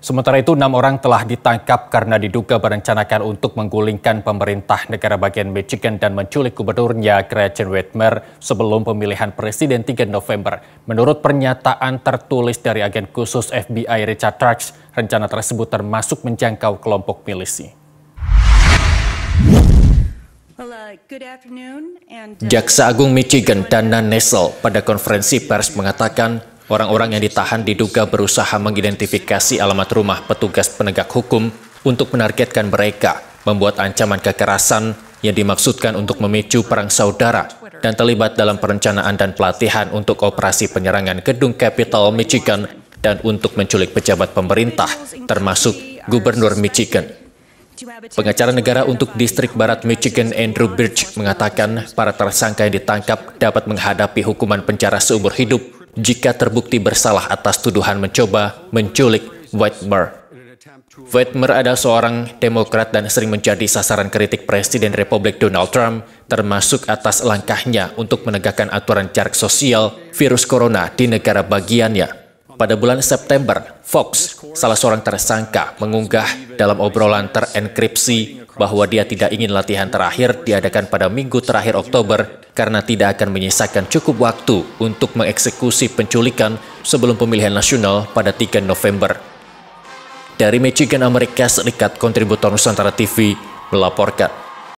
Sementara itu, enam orang telah ditangkap karena diduga merencanakan untuk menggulingkan pemerintah negara bagian Michigan dan menculik gubernurnya Gretchen Whitmer sebelum pemilihan presiden 3 November. Menurut pernyataan tertulis dari agen khusus FBI Richard Trax, rencana tersebut termasuk menjangkau kelompok milisi. Uh, uh, Jaksa Agung Michigan Dana Nessel pada konferensi pers mengatakan Orang-orang yang ditahan diduga berusaha mengidentifikasi alamat rumah petugas penegak hukum untuk menargetkan mereka, membuat ancaman kekerasan yang dimaksudkan untuk memicu perang saudara dan terlibat dalam perencanaan dan pelatihan untuk operasi penyerangan gedung capital Michigan dan untuk menculik pejabat pemerintah, termasuk Gubernur Michigan. Pengacara negara untuk distrik barat Michigan Andrew Birch mengatakan para tersangka yang ditangkap dapat menghadapi hukuman penjara seumur hidup jika terbukti bersalah atas tuduhan mencoba menculik Whitmer. Whitmer adalah seorang Demokrat dan sering menjadi sasaran kritik Presiden Republik Donald Trump, termasuk atas langkahnya untuk menegakkan aturan jarak sosial virus corona di negara bagiannya. Pada bulan September, Fox, salah seorang tersangka, mengunggah dalam obrolan terenkripsi bahwa dia tidak ingin latihan terakhir diadakan pada minggu terakhir Oktober karena tidak akan menyisakan cukup waktu untuk mengeksekusi penculikan sebelum pemilihan nasional pada 3 November. Dari Michigan, Amerika Serikat, kontributor Nusantara TV melaporkan.